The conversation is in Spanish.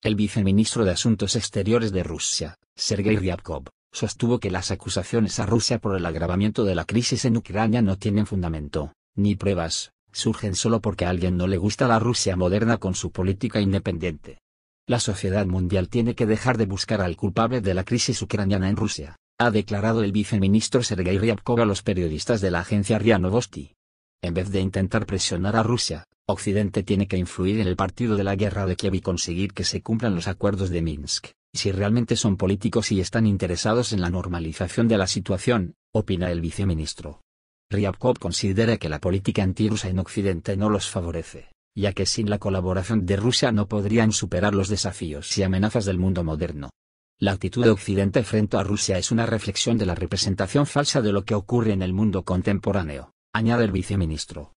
El viceministro de Asuntos Exteriores de Rusia, Sergei Ryabkov, sostuvo que las acusaciones a Rusia por el agravamiento de la crisis en Ucrania no tienen fundamento, ni pruebas, surgen solo porque a alguien no le gusta la Rusia moderna con su política independiente. La sociedad mundial tiene que dejar de buscar al culpable de la crisis ucraniana en Rusia, ha declarado el viceministro Sergei Ryabkov a los periodistas de la agencia RIA En vez de intentar presionar a Rusia, Occidente tiene que influir en el partido de la guerra de Kiev y conseguir que se cumplan los acuerdos de Minsk, si realmente son políticos y están interesados en la normalización de la situación, opina el viceministro. Ryabkov considera que la política antirrusa en Occidente no los favorece, ya que sin la colaboración de Rusia no podrían superar los desafíos y amenazas del mundo moderno. La actitud de Occidente frente a Rusia es una reflexión de la representación falsa de lo que ocurre en el mundo contemporáneo, añade el viceministro.